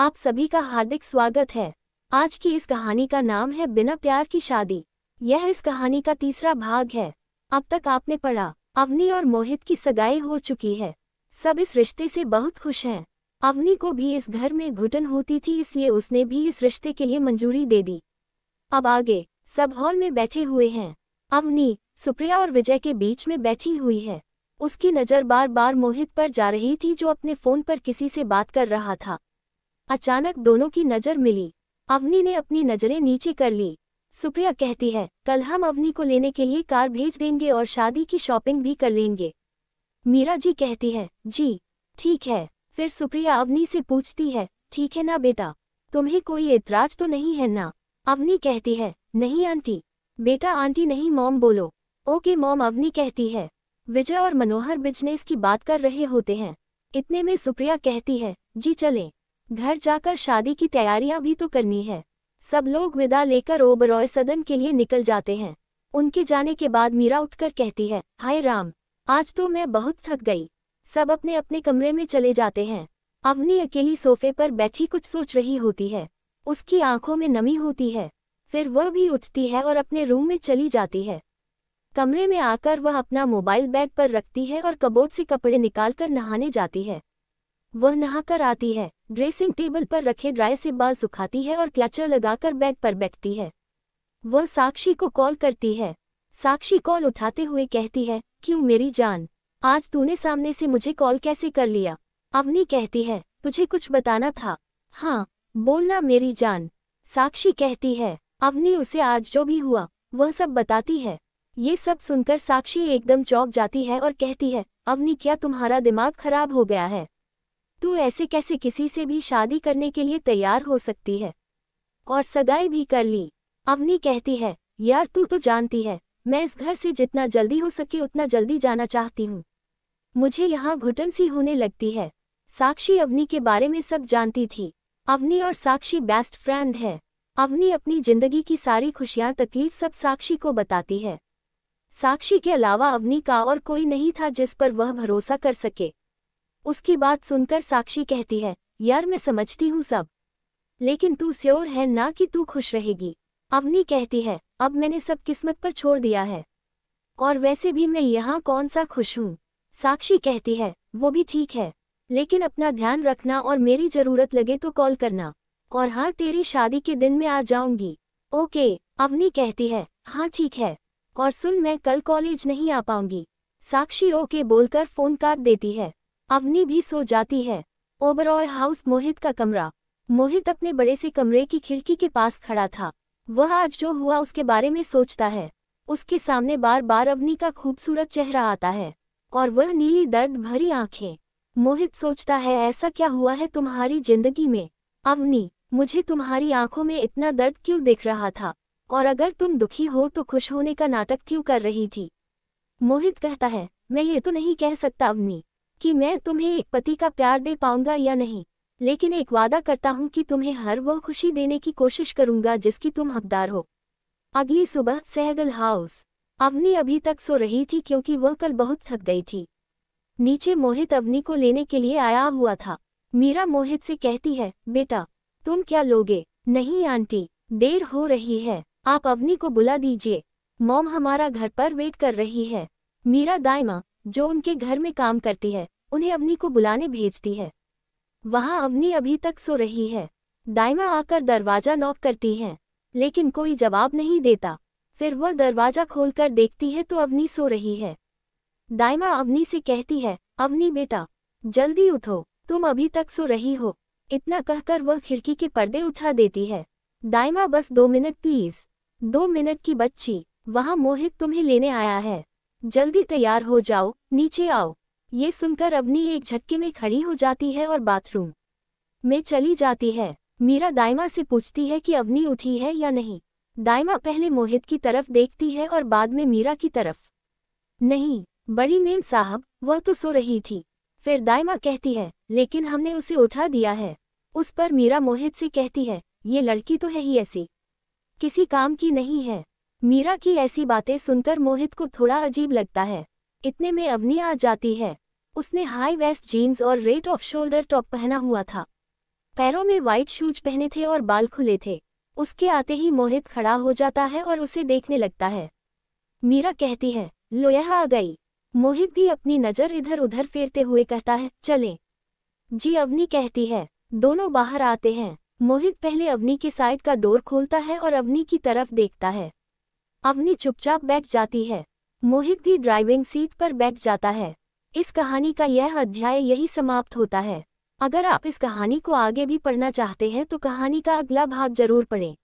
आप सभी का हार्दिक स्वागत है आज की इस कहानी का नाम है बिना प्यार की शादी यह इस कहानी का तीसरा भाग है अब तक आपने पढ़ा अवनी और मोहित की सगाई हो चुकी है सब इस रिश्ते से बहुत खुश हैं अवनी को भी इस घर में घुटन होती थी इसलिए उसने भी इस रिश्ते के लिए मंजूरी दे दी अब आगे सब हॉल में बैठे हुए हैं अवनी सुप्रिया और विजय के बीच में बैठी हुई है उसकी नज़र बार बार मोहित पर जा रही थी जो अपने फ़ोन पर किसी से बात कर रहा था अचानक दोनों की नज़र मिली अवनी ने अपनी नज़रें नीचे कर ली सुप्रिया कहती है कल हम अवनी को लेने के लिए कार भेज देंगे और शादी की शॉपिंग भी कर लेंगे मीरा जी कहती है जी ठीक है फिर सुप्रिया अवनी से पूछती है ठीक है ना बेटा तुम्हें कोई ऐतराज तो नहीं है ना अवनी कहती है नहीं आंटी बेटा आंटी नहीं मॉम बोलो ओके मॉम अवनी कहती है विजय और मनोहर बिजनेस की बात कर रहे होते हैं इतने में सुप्रिया कहती है जी चलें घर जाकर शादी की तैयारियां भी तो करनी है सब लोग विदा लेकर ओबरॉय सदन के लिए निकल जाते हैं उनके जाने के बाद मीरा उठकर कहती है हाय राम आज तो मैं बहुत थक गई सब अपने अपने कमरे में चले जाते हैं अवनी अकेली सोफे पर बैठी कुछ सोच रही होती है उसकी आंखों में नमी होती है फिर वह भी उठती है और अपने रूम में चली जाती है कमरे में आकर वह अपना मोबाइल बैग पर रखती है और कबोर्ड से कपड़े निकालकर नहाने जाती है वह नहाकर आती है ड्रेसिंग टेबल पर रखे ड्राई से बाल सुखाती है और क्लचर लगाकर बेड पर बैठती है वह साक्षी को कॉल करती है साक्षी कॉल उठाते हुए कहती है क्यों मेरी जान आज तूने सामने से मुझे कॉल कैसे कर लिया अवनी कहती है तुझे कुछ बताना था हाँ बोलना मेरी जान साक्षी कहती है अवनी उसे आज जो भी हुआ वह सब बताती है ये सब सुनकर साक्षी एकदम चौंक जाती है और कहती है अवनी क्या तुम्हारा दिमाग खराब हो गया है तू ऐसे कैसे किसी से भी शादी करने के लिए तैयार हो सकती है और सगाई भी कर ली अवनी कहती है यार तू तो जानती है मैं इस घर से जितना जल्दी हो सके उतना जल्दी जाना चाहती हूँ मुझे यहाँ घुटन सी होने लगती है साक्षी अवनी के बारे में सब जानती थी अवनी और साक्षी बेस्ट फ्रेंड है अवनी अपनी जिंदगी की सारी खुशियाँ तकलीफ सब साक्षी को बताती है साक्षी के अलावा अवनी का और कोई नहीं था जिस पर वह भरोसा कर सके उसकी बात सुनकर साक्षी कहती है यार मैं समझती हूँ सब लेकिन तू स्योर है ना कि तू खुश रहेगी अवनी कहती है अब मैंने सब किस्मत पर छोड़ दिया है और वैसे भी मैं यहाँ कौन सा खुश हूँ साक्षी कहती है वो भी ठीक है लेकिन अपना ध्यान रखना और मेरी ज़रूरत लगे तो कॉल करना और हाँ तेरी शादी के दिन में आ जाऊंगी ओके अवनी कहती है हाँ ठीक है और सुन मैं कल कॉलेज नहीं आ पाऊंगी साक्षी ओके बोलकर फ़ोन काट देती है अवनी भी सो जाती है ओबरॉय हाउस मोहित का कमरा मोहित अपने बड़े से कमरे की खिड़की के पास खड़ा था वह आज जो हुआ उसके बारे में सोचता है उसके सामने बार बार अवनी का खूबसूरत चेहरा आता है और वह नीली दर्द भरी आंखें मोहित सोचता है ऐसा क्या हुआ है तुम्हारी जिंदगी में अवनी मुझे तुम्हारी आंखों में इतना दर्द क्यों देख रहा था और अगर तुम दुखी हो तो खुश होने का नाटक क्यों कर रही थी मोहित कहता है मैं ये तो नहीं कह सकता अवनी कि मैं तुम्हें एक पति का प्यार दे पाऊंगा या नहीं लेकिन एक वादा करता हूं कि तुम्हें हर वो खुशी देने की कोशिश करूंगा जिसकी तुम हकदार हो अगली सुबह सहगल हाउस अवनी अभी तक सो रही थी क्योंकि वह कल बहुत थक गई थी नीचे मोहित अवनी को लेने के लिए आया हुआ था मीरा मोहित से कहती है बेटा तुम क्या लोगे नहीं आंटी देर हो रही है आप अवनी को बुला दीजिए मॉम हमारा घर पर वेट कर रही है मीरा दाइमा जो उनके घर में काम करती है उन्हें अवनी को बुलाने भेजती है वहां अवनी अभी तक सो रही है दाइमा आकर दरवाजा नॉक करती है लेकिन कोई जवाब नहीं देता फिर वह दरवाजा खोलकर देखती है तो अवनी सो रही है दाइमा अवनी से कहती है अवनी बेटा जल्दी उठो तुम अभी तक सो रही हो इतना कहकर वह खिड़की के पर्दे उठा देती है दाइमा बस दो मिनट प्लीज दो मिनट की बच्ची वहाँ मोहित तुम्हें लेने आया है जल्दी तैयार हो जाओ नीचे आओ ये सुनकर अवनी एक झटके में खड़ी हो जाती है और बाथरूम में चली जाती है मीरा दायमा से पूछती है कि अवनी उठी है या नहीं दायमा पहले मोहित की तरफ देखती है और बाद में मीरा की तरफ नहीं बड़ी मेम साहब वह तो सो रही थी फिर दायमा कहती है लेकिन हमने उसे उठा दिया है उस पर मीरा मोहित से कहती है ये लड़की तो है ही ऐसी किसी काम की नहीं है मीरा की ऐसी बातें सुनकर मोहित को थोड़ा अजीब लगता है इतने में अवनी आ जाती है उसने हाई वेस्ट जीन्स और रेट ऑफ शोल्डर टॉप पहना हुआ था पैरों में व्हाइट शूज पहने थे और बाल खुले थे उसके आते ही मोहित खड़ा हो जाता है और उसे देखने लगता है मीरा कहती है लोया आ गई मोहित भी अपनी नज़र इधर उधर फेरते हुए कहता है चलें जी अवनी कहती है दोनों बाहर आते हैं मोहित पहले अवनी के साइड का डोर खोलता है और अवनी की तरफ देखता है अवनी चुपचाप बैठ जाती है मोहित भी ड्राइविंग सीट पर बैठ जाता है इस कहानी का यह अध्याय यही समाप्त होता है अगर आप इस कहानी को आगे भी पढ़ना चाहते हैं तो कहानी का अगला भाग जरूर पढ़ें